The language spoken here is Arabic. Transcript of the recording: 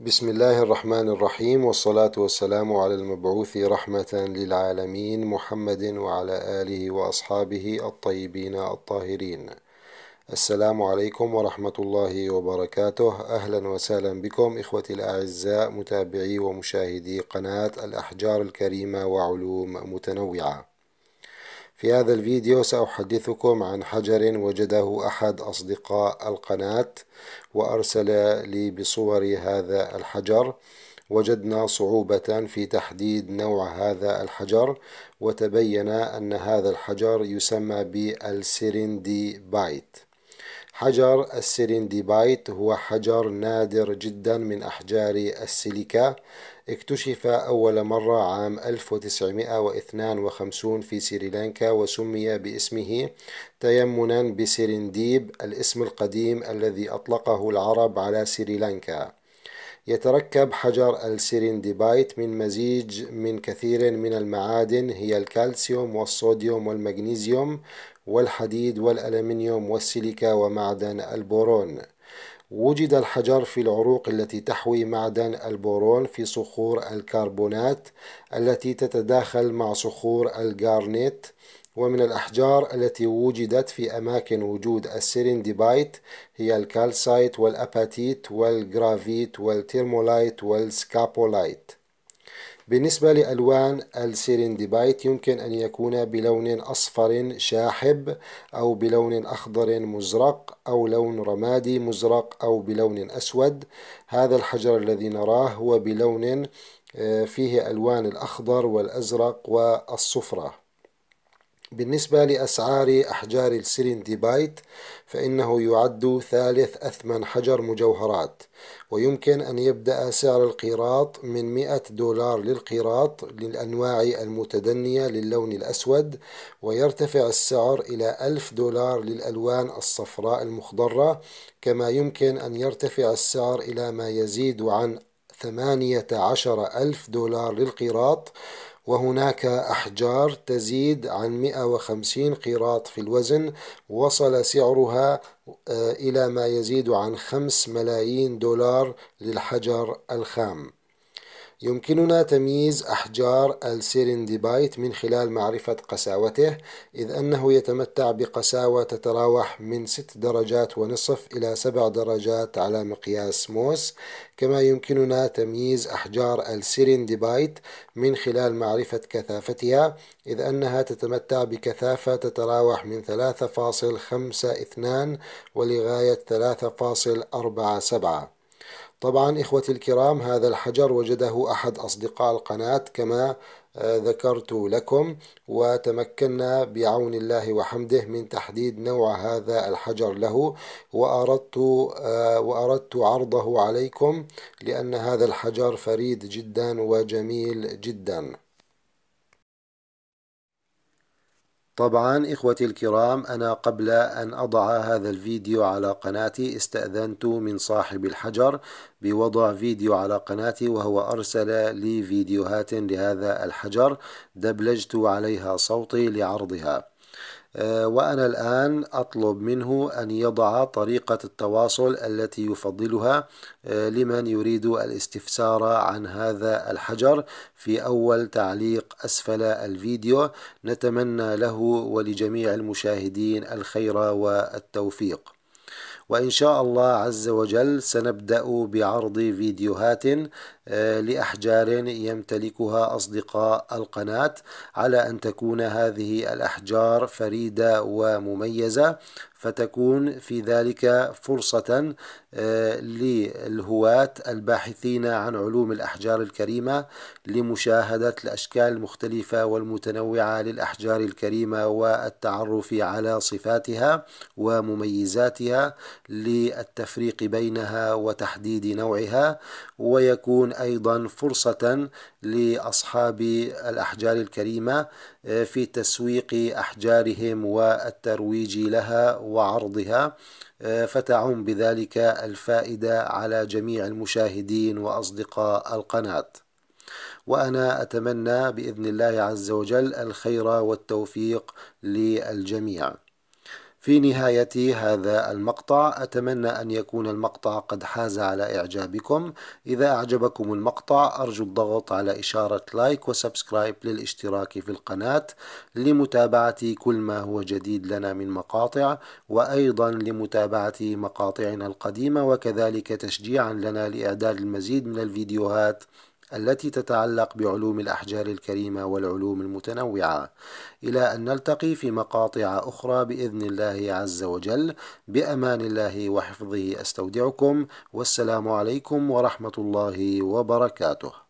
بسم الله الرحمن الرحيم والصلاة والسلام على المبعوث رحمة للعالمين محمد وعلى آله وأصحابه الطيبين الطاهرين. السلام عليكم ورحمة الله وبركاته، أهلا وسهلا بكم إخوتي الأعزاء متابعي ومشاهدي قناة الأحجار الكريمة وعلوم متنوعة. في هذا الفيديو سأحدثكم عن حجر وجده أحد أصدقاء القناة وأرسل لي بصور هذا الحجر وجدنا صعوبة في تحديد نوع هذا الحجر وتبين أن هذا الحجر يسمى بالسيرندي بايت حجر بايت هو حجر نادر جدا من أحجار السيليكا اكتشف أول مرة عام 1952 في سريلانكا وسمي باسمه تيمنا بسيرنديب الاسم القديم الذي أطلقه العرب على سريلانكا يتركب حجر السيرنديبايت من مزيج من كثير من المعادن هي الكالسيوم والصوديوم والمغنيسيوم والحديد والألمنيوم والسيليكا ومعدن البورون وجد الحجر في العروق التي تحوي معدن البورون في صخور الكربونات التي تتداخل مع صخور الجارنيت ومن الأحجار التي وجدت في أماكن وجود السيرينديبايت هي الكالسايت والأباتيت والجرافيت والتيرمولايت والسكابولايت بالنسبة لألوان السيرينديبايت يمكن أن يكون بلون أصفر شاحب أو بلون أخضر مزرق أو لون رمادي مزرق أو بلون أسود هذا الحجر الذي نراه هو بلون آه، فيه ألوان الأخضر والأزرق والصفرة بالنسبة لأسعار أحجار السيلنديبايت فإنه يعد ثالث أثمن حجر مجوهرات ويمكن أن يبدأ سعر القيراط من 100 دولار للقيراط للأنواع المتدنية للون الأسود ويرتفع السعر إلى 1000 دولار للألوان الصفراء المخضرة كما يمكن أن يرتفع السعر إلى ما يزيد عن 18 ألف دولار للقيراط وهناك أحجار تزيد عن 150 قيراط في الوزن وصل سعرها آه، إلى ما يزيد عن 5 ملايين دولار للحجر الخام يمكننا تمييز أحجار السيرنديبايت من خلال معرفة قساوته إذ أنه يتمتع بقساوة تتراوح من 6 درجات ونصف إلى 7 درجات على مقياس موس كما يمكننا تمييز أحجار السيرنديبايت من خلال معرفة كثافتها إذ أنها تتمتع بكثافة تتراوح من 3.52 ولغاية 3.47 طبعا إخوتي الكرام هذا الحجر وجده أحد أصدقاء القناة كما آه، ذكرت لكم وتمكنا بعون الله وحمده من تحديد نوع هذا الحجر له وأردت آه، وأردت عرضه عليكم لأن هذا الحجر فريد جدا وجميل جدا طبعا إخوتي الكرام أنا قبل أن أضع هذا الفيديو على قناتي استأذنت من صاحب الحجر بوضع فيديو على قناتي وهو أرسل لي فيديوهات لهذا الحجر دبلجت عليها صوتي لعرضها آه، وأنا الآن أطلب منه أن يضع طريقة التواصل التي يفضلها آه، لمن يريد الاستفسار عن هذا الحجر في أول تعليق أسفل الفيديو نتمنى له ولجميع المشاهدين الخير والتوفيق وإن شاء الله عز وجل سنبدأ بعرض فيديوهات آه، لأحجار يمتلكها أصدقاء القناة على أن تكون هذه الأحجار فريدة ومميزة فتكون في ذلك فرصة آه، للهواة الباحثين عن علوم الأحجار الكريمة لمشاهدة الأشكال المختلفة والمتنوعة للأحجار الكريمة والتعرف على صفاتها ومميزاتها للتفريق بينها وتحديد نوعها ويكون أيضا فرصة لأصحاب الأحجار الكريمة آه، في تسويق أحجارهم والترويج لها وعرضها آه، فتعم بذلك الفائدة على جميع المشاهدين وأصدقاء القناة وأنا أتمنى بإذن الله عز وجل الخير والتوفيق للجميع في نهاية هذا المقطع أتمنى أن يكون المقطع قد حاز على إعجابكم إذا أعجبكم المقطع أرجو الضغط على إشارة لايك وسبسكرايب للاشتراك في القناة لمتابعة كل ما هو جديد لنا من مقاطع وأيضا لمتابعة مقاطعنا القديمة وكذلك تشجيعا لنا لإعداد المزيد من الفيديوهات التي تتعلق بعلوم الأحجار الكريمة والعلوم المتنوعة إلى أن نلتقي في مقاطع أخرى بإذن الله عز وجل بأمان الله وحفظه أستودعكم والسلام عليكم ورحمة الله وبركاته